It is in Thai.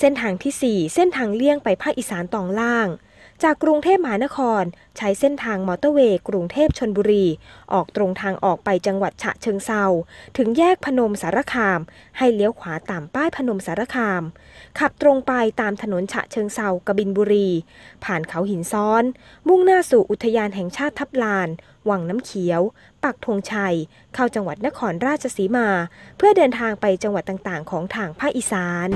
เส้นทางที่ 4 เส้นทางเลี่ยงไปภาคอีสานตอนล่าง จากกรุงเทพมหานคร ใช้เส้นทางมอเตอร์เวย์ กรุงเทพชนบุรี ออกตรงทางออกไปจังหวัดฉะเชิงเซาถึงแยกพนมสารคาม ให้เลี้ยวขวาตามป้ายพนมสารคาม ขับตรงไปตามถนนฉะเชิงเซากบินบุรี ผ่านเขาหินซ้อน มุ่งหน้าสู่อุทยานแห่งชาติทับลานวังน้ำเขียวปักธงชัย เข้าจังหวัดนครราชสีมาเพื่อเดินทางไปจังหวัดต่างๆ ของทางภาคอีสาน